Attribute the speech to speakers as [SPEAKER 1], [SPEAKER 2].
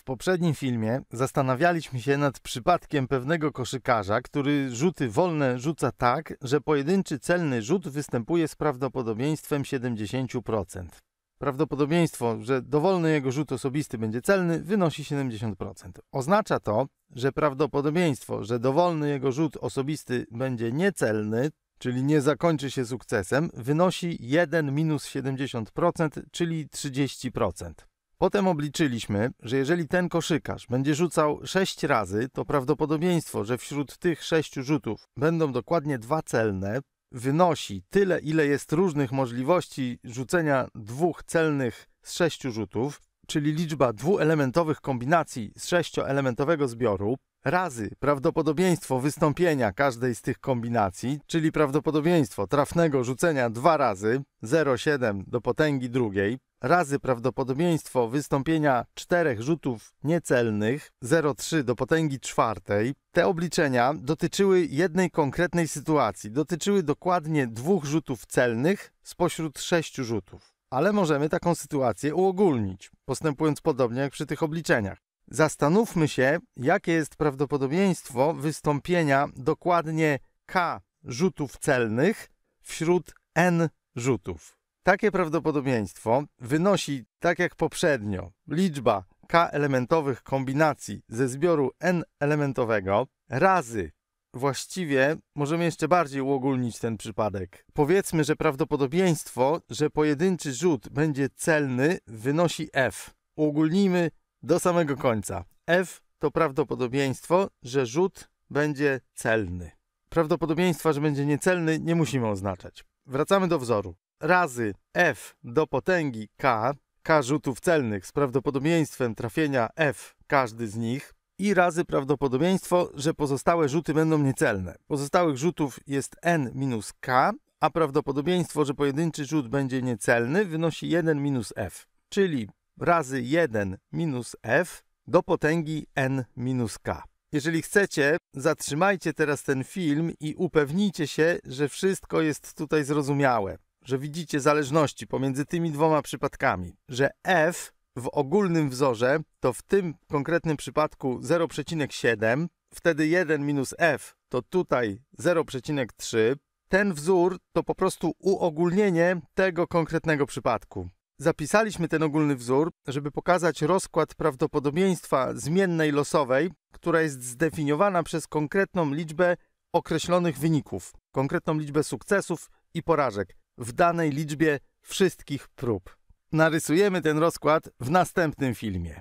[SPEAKER 1] W poprzednim filmie zastanawialiśmy się nad przypadkiem pewnego koszykarza, który rzuty wolne rzuca tak, że pojedynczy celny rzut występuje z prawdopodobieństwem 70%. Prawdopodobieństwo, że dowolny jego rzut osobisty będzie celny, wynosi 70%. Oznacza to, że prawdopodobieństwo, że dowolny jego rzut osobisty będzie niecelny, czyli nie zakończy się sukcesem, wynosi 1 minus 70%, czyli 30%. Potem obliczyliśmy, że jeżeli ten koszykarz będzie rzucał 6 razy, to prawdopodobieństwo, że wśród tych 6 rzutów będą dokładnie dwa celne, wynosi tyle, ile jest różnych możliwości rzucenia dwóch celnych z 6 rzutów czyli liczba dwuelementowych kombinacji z sześcioelementowego zbioru, razy prawdopodobieństwo wystąpienia każdej z tych kombinacji, czyli prawdopodobieństwo trafnego rzucenia dwa razy 0,7 do potęgi drugiej, razy prawdopodobieństwo wystąpienia czterech rzutów niecelnych 0,3 do potęgi czwartej. Te obliczenia dotyczyły jednej konkretnej sytuacji, dotyczyły dokładnie dwóch rzutów celnych spośród sześciu rzutów ale możemy taką sytuację uogólnić, postępując podobnie jak przy tych obliczeniach. Zastanówmy się, jakie jest prawdopodobieństwo wystąpienia dokładnie k rzutów celnych wśród n rzutów. Takie prawdopodobieństwo wynosi, tak jak poprzednio, liczba k elementowych kombinacji ze zbioru n elementowego razy właściwie możemy jeszcze bardziej uogólnić ten przypadek. Powiedzmy, że prawdopodobieństwo, że pojedynczy rzut będzie celny, wynosi f. Uogólnijmy do samego końca. f to prawdopodobieństwo, że rzut będzie celny. Prawdopodobieństwa, że będzie niecelny, nie musimy oznaczać. Wracamy do wzoru. Razy f do potęgi k, k rzutów celnych z prawdopodobieństwem trafienia f każdy z nich i razy prawdopodobieństwo, że pozostałe rzuty będą niecelne. Pozostałych rzutów jest n minus k, a prawdopodobieństwo, że pojedynczy rzut będzie niecelny wynosi 1 minus f, czyli razy 1 minus f do potęgi n minus k. Jeżeli chcecie, zatrzymajcie teraz ten film i upewnijcie się, że wszystko jest tutaj zrozumiałe, że widzicie zależności pomiędzy tymi dwoma przypadkami, że f w ogólnym wzorze, to w tym konkretnym przypadku 0,7, wtedy 1 minus f to tutaj 0,3. Ten wzór to po prostu uogólnienie tego konkretnego przypadku. Zapisaliśmy ten ogólny wzór, żeby pokazać rozkład prawdopodobieństwa zmiennej losowej, która jest zdefiniowana przez konkretną liczbę określonych wyników, konkretną liczbę sukcesów i porażek w danej liczbie wszystkich prób. Narysujemy ten rozkład w następnym filmie.